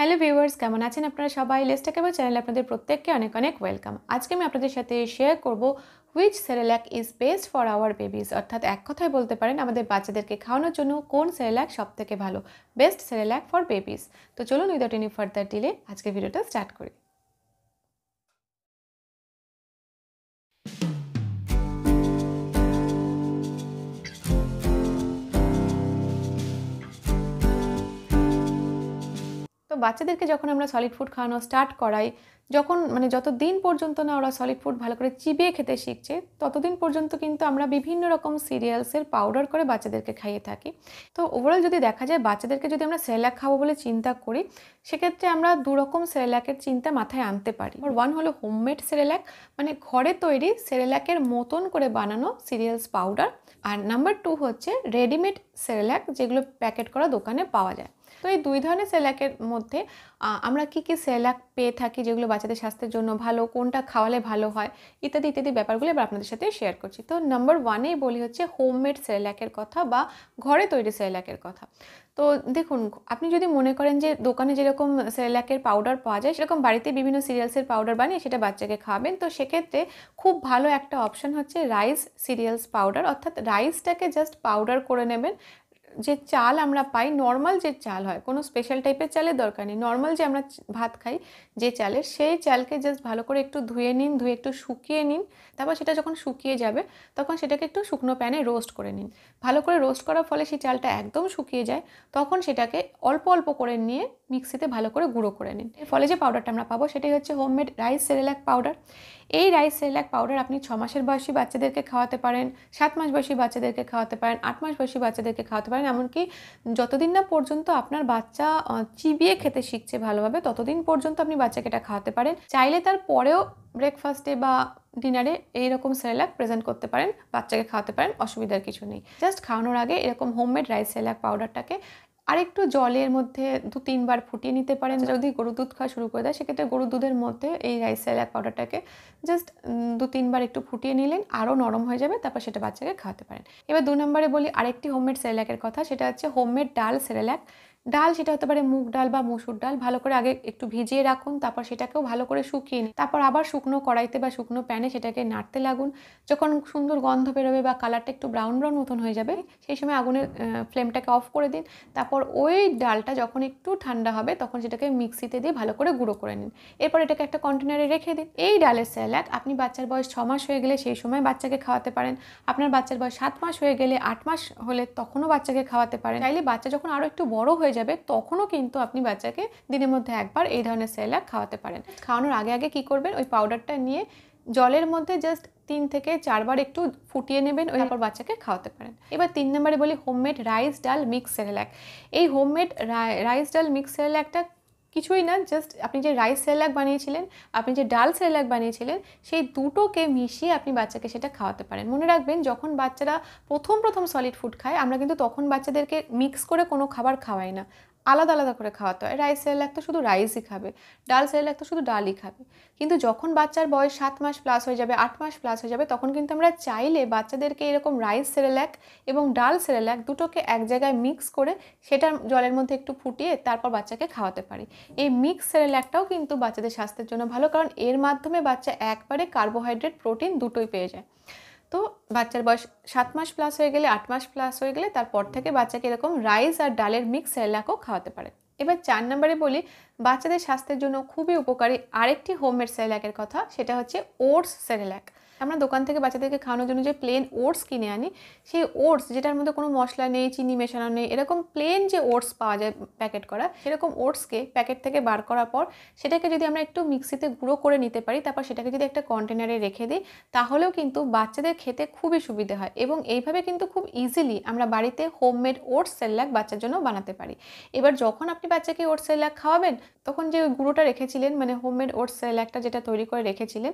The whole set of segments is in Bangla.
হ্যালো ভিউয়ার্স কেমন আছেন আপনারা সবাই লেস্টা কেবল চ্যানেলে আপনাদের প্রত্যেককে অনেক অনেক ওয়েলকাম আজকে আমি আপনাদের সাথে শেয়ার করব which Cerelac is best for our babies অর্থাৎ এক কথায় বলতে পারেন আমাদের বাচ্চাদেরকে খাওয়ানোর জন্য কোন সেরেল্যাক সব থেকে ভালো বেস্ট সেরেল্যাক ফর বেবিজ তো চলুন উইদাউট এনি ফার্দার ডিলে আজকে ভিডিওটা স্টার্ট করি তো বাচ্চাদেরকে যখন আমরা সলিড ফুড খাওয়ানো স্টার্ট করাই যখন মানে যত দিন পর্যন্ত না ওরা সলিড ফুড ভালো করে চিবিয়ে খেতে শিখছে ততদিন পর্যন্ত কিন্তু আমরা বিভিন্ন রকম সিরিয়ালসের পাউডার করে বাচ্চাদেরকে খাইয়ে থাকি তো ওভারঅল যদি দেখা যায় বাচ্চাদেরকে যদি আমরা সেরেলাক খাবো বলে চিন্তা করি সেক্ষেত্রে আমরা দুরকম সেরেলাকের চিন্তা মাথায় আনতে পারি ওয়ান হলো হোমমেড সেরেলাক মানে ঘরে তৈরি সেরেলাকের মতন করে বানানো সিরিয়ালস পাউডার আর নাম্বার টু হচ্ছে রেডিমেড সেরেলাক যেগুলো প্যাকেট করা দোকানে পাওয়া যায় তো এই দুই ধরনের সেলাকের মধ্যে আমরা কি কি সেলাক পেয়ে থাকি যেগুলো বাচ্চাদের স্বাস্থ্যের জন্য ভালো কোনটা খাওয়ালে ভালো হয় ইত্যাদি ইত্যাদি ব্যাপারগুলো এবার আপনাদের সাথে শেয়ার করছি তো নাম্বার ওয়ানেই বলি হচ্ছে হোমমেড সেলাকের কথা বা ঘরে তৈরি সেলাকের কথা তো দেখুন আপনি যদি মনে করেন যে দোকানে যেরকম সেলাকের পাউডার পাওয়া যায় সেরকম বাড়িতে বিভিন্ন সিরিয়ালসের পাউডার বানিয়ে সেটা বাচ্চাকে খাওয়াবেন তো সেক্ষেত্রে খুব ভালো একটা অপশন হচ্ছে রাইস সিরিয়ালস পাউডার অর্থাৎ রাইসটাকে জাস্ট পাউডার করে নেবেন যে চাল আমরা পাই নর্মাল যে চাল হয় কোনো স্পেশাল টাইপের চালের দরকার নেই নর্মাল যে আমরা ভাত খাই যে চালের সেই চালকে জাস্ট ভালো করে একটু ধুয়ে নিন ধুয়ে একটু শুকিয়ে নিন তারপর সেটা যখন শুকিয়ে যাবে তখন সেটাকে একটু শুকনো প্যানে রোস্ট করে নিন ভালো করে রোস্ট করার ফলে সেই চালটা একদম শুকিয়ে যায় তখন সেটাকে অল্প অল্প করে নিয়ে মিক্সিতে ভালো করে গুঁড়ো করে নিন এর ফলে যে পাউডারটা আমরা পাবো সেটাই হচ্ছে মেড রাইস সেরেলাক পাউডার এই রাইস সেরিলাক পাউডার আপনি ছ মাসের বয়সী বাচ্চাদেরকে খাওয়াতে পারেন সাত মাস বয়সী বাচ্চাদেরকে খাওয়াতে পারেন আট মাস বয়সী বাচ্চাদেরকে খাওয়াতে পারেন এমনকি যতদিন না পর্যন্ত আপনার বাচ্চা চিবিয়ে খেতে শিখছে ভালোভাবে ততদিন পর্যন্ত আপনি বাচ্চাকে এটা খাওয়াতে পারেন চাইলে তার পরেও ব্রেকফাস্টে বা ডিনারে এইরকম সেরেলাক প্রেজেন্ট করতে পারেন বাচ্চাকে খাওয়াতে পারেন অসুবিধার কিছু নেই জাস্ট খাওয়ানোর আগে এরকম হোমমেড রাইস সেরেলাক পাউডারটাকে আর একটু জলের মধ্যে দু তিনবার ফুটিয়ে নিতে পারেন আচ্ছা। যদি গরুর দুধ খাওয়া শুরু করে দেয় সেক্ষেত্রে গরুর দুধের মধ্যে এই রাইস স্যালাড পাউডারটাকে জাস্ট দু তিনবার একটু ফুটিয়ে নিলেন আরও নরম হয়ে যাবে তারপর সেটা বাচ্চাকে খাওয়াতে পারেন এবার দু নম্বরে বলি আরেকটি হোমমেড সেরেলাকের কথা সেটা হচ্ছে হোমমেড ডাল সেরেলাক ডাল সেটা হতে পারে মুগ ডাল বা মসুর ডাল ভালো করে আগে একটু ভিজিয়ে রাখুন তারপর সেটাকেও ভালো করে শুকিয়ে নিন তারপর আবার শুকনো কড়াইতে বা শুকনো প্যানে সেটাকে নাড়তে লাগুন যখন সুন্দর গন্ধ বেরোবে বা কালারটা একটু ব্রাউন ব্রাউন মতন হয়ে যাবে সেই সময় আগুনের ফ্লেমটাকে অফ করে দিন তারপর ওই ডালটা যখন একটু ঠান্ডা হবে তখন সেটাকে মিক্সিতে দিয়ে ভালো করে গুঁড়ো করে নিন এরপর এটাকে একটা কন্টেনারে রেখে দিন এই ডালের স্যালাড আপনি বাচ্চার বয়স ছ মাস হয়ে গেলে সেই সময় বাচ্চাকে খাওয়াতে পারেন আপনার বাচ্চার বয়স সাত মাস হয়ে গেলে আট মাস হলে তখনও বাচ্চাকে খাওয়াতে পারেন চাইলে বাচ্চা যখন আরও একটু বড় হয়ে যাবে তখনও কিন্তু আপনি বাচ্চাকে দিনের মধ্যে একবার এই ধরনের সেলাক খাওয়াতে পারেন খাওয়ানোর আগে আগে কি করবেন ওই পাউডারটা নিয়ে জলের মধ্যে জাস্ট তিন থেকে চারবার একটু ফুটিয়ে নেবেন ওই তারপর বাচ্চাকে খাওয়াতে পারেন এবার তিন নম্বরে বলি homemade rice dal mix Cerelac এই হোমমেড রাইস ডাল মিক্স সেরেলাকটা কিছুই না জাস্ট আপনি যে রাইস সেরেলাক বানিয়েছিলেন আপনি যে ডাল সেরেলাক বানিয়েছিলেন সেই দুটোকে মিশিয়ে আপনি বাচ্চাকে সেটা খাওয়াতে পারেন মনে রাখবেন যখন বাচ্চারা প্রথম প্রথম সলিড ফুড খায় আমরা কিন্তু তখন বাচ্চাদেরকে মিক্স করে কোনো খাবার খাওয়াই না আলাদা আলাদা করে খাওয়াতে হয় রাইস সেরেলাক তো শুধু রাইসই খাবে ডাল এক তো শুধু ডালই খাবে কিন্তু যখন বাচ্চার বয়স সাত মাস প্লাস হয়ে যাবে আট মাস প্লাস হয়ে যাবে তখন কিন্তু আমরা চাইলে বাচ্চাদেরকে এরকম রাইস সেরেলাক এবং ডাল সেরেলাক দুটোকে এক জায়গায় মিক্স করে সেটা জলের মধ্যে একটু ফুটিয়ে তারপর বাচ্চাকে খাওয়াতে পারি এই মিক্স সেরেলাকটাও কিন্তু বাচ্চাদের স্বাস্থ্যের জন্য ভালো কারণ এর মাধ্যমে বাচ্চা একবারে কার্বোহাইড্রেট প্রোটিন দুটোই পেয়ে যায় তো বাচ্চার বয়স সাত মাস প্লাস হয়ে গেলে আট মাস প্লাস হয়ে গেলে তারপর থেকে বাচ্চাকে এরকম রাইস আর ডালের মিক্স সেরেলাকও খাওয়াতে পারে এবার চার নম্বরে বলি বাচ্চাদের স্বাস্থ্যের জন্য খুবই উপকারী আরেকটি হোমমেড সেরেলাকের কথা সেটা হচ্ছে ওটস সেরেলাক আমরা দোকান থেকে বাচ্চাদেরকে খাওয়ানোর জন্য যে প্লেন ওটস কিনে আনি সেই ওটস যেটার মধ্যে কোনো মশলা নেই চিনি মেশানো নেই এরকম প্লেন যে ওটস পাওয়া যায় প্যাকেট করা সেরকম ওটসকে প্যাকেট থেকে বার করার পর সেটাকে যদি আমরা একটু মিক্সিতে গুঁড়ো করে নিতে পারি তারপর সেটাকে যদি একটা কন্টেনারে রেখে দিই তাহলেও কিন্তু বাচ্চাদের খেতে খুবই সুবিধে হয় এবং এইভাবে কিন্তু খুব ইজিলি আমরা বাড়িতে হোমমেড ওটস সেল্যাক বাচ্চার জন্য বানাতে পারি এবার যখন আপনি বাচ্চাকে ওটস সেল্যাক খাওয়াবেন তখন যে গুঁড়োটা রেখেছিলেন মানে হোমমেড ওটস সেল্যাকটা যেটা তৈরি করে রেখেছিলেন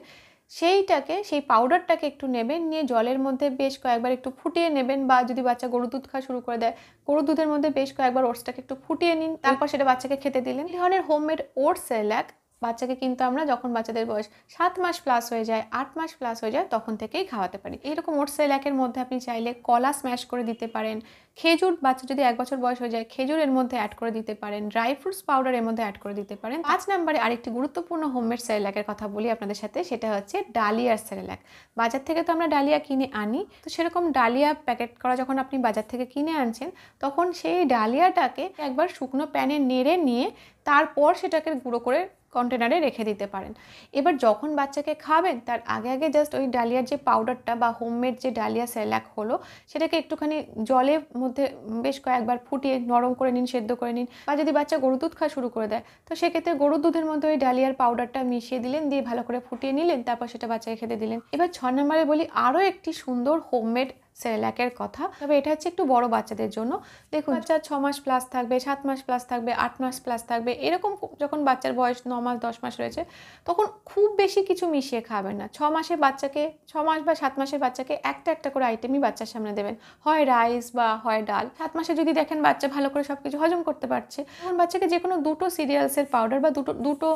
সেইটাকে সেই পাউডারটাকে একটু নেবেন নিয়ে জলের মধ্যে বেশ কয়েকবার একটু ফুটিয়ে নেবেন বা যদি বাচ্চা গরু দুধ খাওয়া শুরু করে দেয় গরু দুধের মধ্যে বেশ কয়েকবার ওটসটাকে একটু ফুটিয়ে নিন তারপর সেটা বাচ্চাকে খেতে দিলেন এই ধরনের হোমমেড ওটস এলাক বাচ্চাকে কিন্তু আমরা যখন বাচ্চাদের বয়স সাত মাস প্লাস হয়ে যায় আট মাস প্লাস হয়ে যায় তখন থেকেই খাওয়াতে পারি এইরকম ওটস এলাকের মধ্যে আপনি চাইলে কলা স্ম্যাশ করে দিতে পারেন খেজুর বাচ্চা যদি এক বছর বয়স হয়ে যায় খেজুর এর মধ্যে অ্যাড করে দিতে পারেন ড্রাই ফ্রুটস পাউডার এর মধ্যে অ্যাড করে দিতে পারেন পাঁচ নাম্বারে আরেকটি গুরুত্বপূর্ণ হোমমেড সেরেলাকের কথা বলি আপনাদের সাথে সেটা হচ্ছে ডালিয়ার সেরেলাক বাজার থেকে তো আমরা ডালিয়া কিনে আনি তো সেরকম ডালিয়া প্যাকেট করা যখন আপনি বাজার থেকে কিনে আনছেন তখন সেই ডালিয়াটাকে একবার শুকনো প্যানে নেড়ে নিয়ে তারপর সেটাকে গুঁড়ো করে কন্টেনারে রেখে দিতে পারেন এবার যখন বাচ্চাকে খাবেন তার আগে আগে জাস্ট ওই ডালিয়ার যে পাউডারটা বা হোমমেড যে ডালিয়া স্যালাক হলো সেটাকে একটুখানি জলের মধ্যে বেশ কয়েকবার ফুটিয়ে নরম করে নিন সেদ্ধ করে নিন বা যদি বাচ্চা গরুর দুধ খাওয়া শুরু করে দেয় তো সেক্ষেত্রে গরুর দুধের মধ্যে ওই ডালিয়ার পাউডারটা মিশিয়ে দিলেন দিয়ে ভালো করে ফুটিয়ে নিলেন তারপর সেটা বাচ্চাকে খেতে দিলেন এবার ছ নম্বরে বলি আরও একটি সুন্দর হোমমেড সেরেল্যাকের কথা তবে এটা হচ্ছে একটু বড় বাচ্চাদের জন্য দেখুন বাচ্চার ছ মাস প্লাস থাকবে সাত মাস প্লাস থাকবে আট মাস প্লাস থাকবে এরকম যখন বাচ্চার বয়স ন মাস দশ মাস রয়েছে তখন খুব বেশি কিছু মিশিয়ে খাবেন না ছ মাসের বাচ্চাকে ছ মাস বা সাত মাসের বাচ্চাকে একটা একটা করে আইটেমই বাচ্চার সামনে দেবেন হয় রাইস বা হয় ডাল সাত মাসে যদি দেখেন বাচ্চা ভালো করে সব কিছু হজম করতে পারছে তখন বাচ্চাকে যে কোনো দুটো সিরিয়ালসের পাউডার বা দুটো দুটো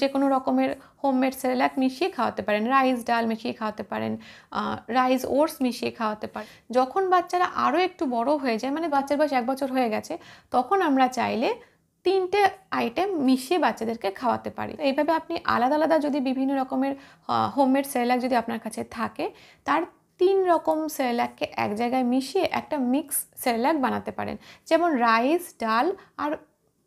যে কোনো রকমের হোমমেড সেরেল্যাক মিশিয়ে খাওয়াতে পারেন রাইস ডাল মিশিয়ে খাওয়াতে পারেন রাইস ওটস মিশিয়ে খাওয়াতে পারে যখন বাচ্চারা আরও একটু বড় হয়ে যায় মানে বাচ্চার বয়স এক বছর হয়ে গেছে তখন আমরা চাইলে তিনটে আইটেম মিশিয়ে বাচ্চাদেরকে খাওয়াতে পারি এইভাবে আপনি আলাদা আলাদা যদি বিভিন্ন রকমের হোমমেড সেরেলাক যদি আপনার কাছে থাকে তার তিন রকম সেরেলাককে এক জায়গায় মিশিয়ে একটা মিক্স সেরেলাক বানাতে পারেন যেমন রাইস ডাল আর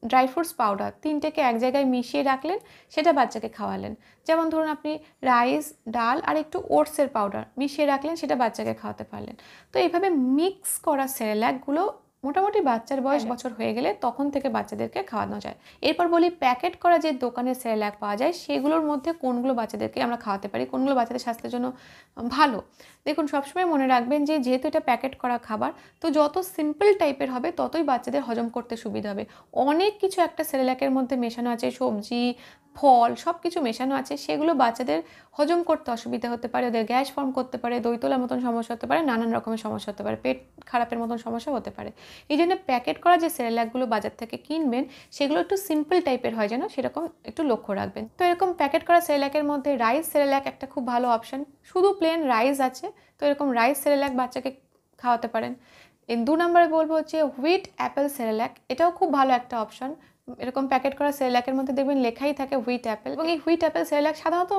ড্রাই ফ্রুটস পাউডার তিনটেকে এক জায়গায় মিশিয়ে রাখলেন সেটা বাচ্চাকে খাওয়ালেন যেমন ধরুন আপনি রাইস ডাল আর একটু ওটসের পাউডার মিশিয়ে রাখলেন সেটা বাচ্চাকে খাওয়াতে পারলেন তো এইভাবে মিক্স করা সেরেল্যাকগুলো মোটামুটি বাচ্চার বয়স হ্যাঁ। বছর হয়ে গেলে তখন থেকে বাচ্চাদেরকে খাওয়ানো যায় এরপর বলি প্যাকেট করা যে দোকানে সেরেল্যাক পাওয়া যায় সেগুলোর মধ্যে কোনগুলো বাচ্চাদেরকে আমরা খাওয়াতে পারি কোনগুলো বাচ্চাদের স্বাস্থ্যের জন্য ভালো দেখুন সবসময় মনে রাখবেন যে যেহেতু এটা প্যাকেট করা খাবার তো যত সিম্পল টাইপের হবে ততই বাচ্চাদের হজম করতে সুবিধা হবে অনেক কিছু একটা সেরেল্যাকের মধ্যে মেশানো আছে সবজি ফল সব কিছু মেশানো আছে সেগুলো বাচ্চাদের হজম করতে অসুবিধা হতে পারে ওদের গ্যাস ফর্ম করতে পারে দইতলার মতন সমস্যা হতে পারে নানান রকমের সমস্যা হতে পারে পেট খারাপের মতন সমস্যা হতে পারে এই জন্য প্যাকেট করা যে সেরেলাকগুলো বাজার থেকে কিনবেন সেগুলো একটু সিম্পল টাইপের হয় যেন সেরকম একটু লক্ষ্য রাখবেন তো এরকম প্যাকেট করা সেরেলাকের মধ্যে রাইস সেরেলাক একটা খুব ভালো অপশান শুধু প্লেন রাইস আছে তো এরকম রাইস সেরেলাক বাচ্চাকে খাওয়াতে পারেন দু নম্বরে বলবো হচ্ছে হুইট অ্যাপেল সেরেলাক এটাও খুব ভালো একটা অপশান এরকম প্যাকেট করা সেরেলাকের মধ্যে দেখবেন লেখাই থাকে হুইট অ্যাপেল এবং এই হুইট অ্যাপেল সেরেলাক সাধারণত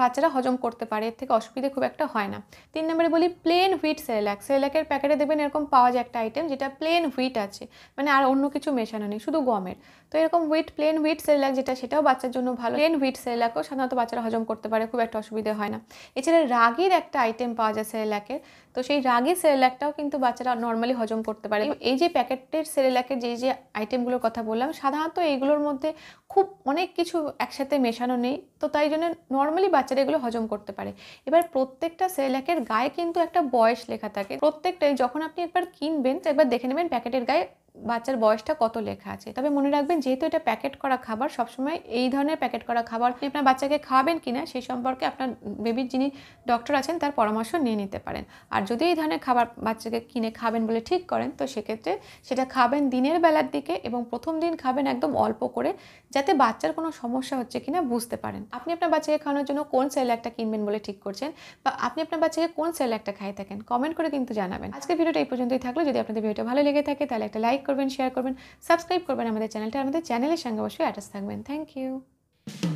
বাচ্চারা হজম করতে পারে এর থেকে অসুবিধে খুব একটা হয় না তিন নম্বরে বলি প্লেন হুইট সেরেলাক সেরেলাকের প্যাকেটে দেবেন এরকম পাওয়া যায় একটা আইটেম যেটা প্লেন হুইট আছে মানে আর অন্য কিছু মেশানো নেই শুধু গমের তো এরকম হুইট প্লেন হুইট সেরেলাক যেটা সেটাও বাচ্চার জন্য ভালো প্লেন হুইট সেরেলাকও সাধারণত বাচ্চারা হজম করতে পারে খুব একটা অসুবিধে হয় না এছাড়া রাগির একটা আইটেম পাওয়া যায় সেরেলাকের তো সেই রাগের সেরেলাকটাও কিন্তু বাচ্চারা নর্মালি হজম করতে পারে এই যে প্যাকেটের সেরেলাকের যে যে আইটেমগুলোর কথা বললাম সাধারণত এইগুলোর মধ্যে খুব অনেক কিছু একসাথে মেশানো নেই তো তাই জন্য নর্মালি বাচ্চারা এগুলো হজম করতে পারে এবার প্রত্যেকটা সেলাকের গায়ে কিন্তু একটা বয়স লেখা থাকে প্রত্যেকটাই যখন আপনি একবার কিনবেন একবার দেখে নেবেন প্যাকেটের গায়ে বাচ্চার বয়সটা কত লেখা আছে তবে মনে রাখবেন যেহেতু এটা প্যাকেট করা খাবার সবসময় এই ধরনের প্যাকেট করা খাবার আপনার বাচ্চাকে খাবেন কি না সেই সম্পর্কে আপনার বেবির যিনি ডক্টর আছেন তার পরামর্শ নিয়ে নিতে পারেন আর যদি এই ধরনের খাবার বাচ্চাকে কিনে খাবেন বলে ঠিক করেন তো সেক্ষেত্রে সেটা খাবেন দিনের বেলার দিকে এবং প্রথম দিন খাবেন একদম অল্প করে যাতে বাচ্চার কোনো সমস্যা হচ্ছে কি না বুঝতে পারেন আপনি আপনার বাচ্চাকে খাওয়ানোর জন্য কোন একটা কিনবেন বলে ঠিক করছেন বা আপনি আপনার বাচ্চাকে কোন একটা খাইয়ে থাকেন কমেন্ট করে কিন্তু জানাবেন আজকের ভিডিওটা এই পর্যন্তই থাকলো যদি আপনাদের ভিডিওটা ভালো লেগে থাকে তাহলে একটা লাইক লাইক করবেন শেয়ার করবেন সাবস্ক্রাইব করবেন আমাদের চ্যানেলটা আমাদের চ্যানেলের সঙ্গে অবশ্যই অ্যাটাচ থাকবেন থ্যাংক ইউ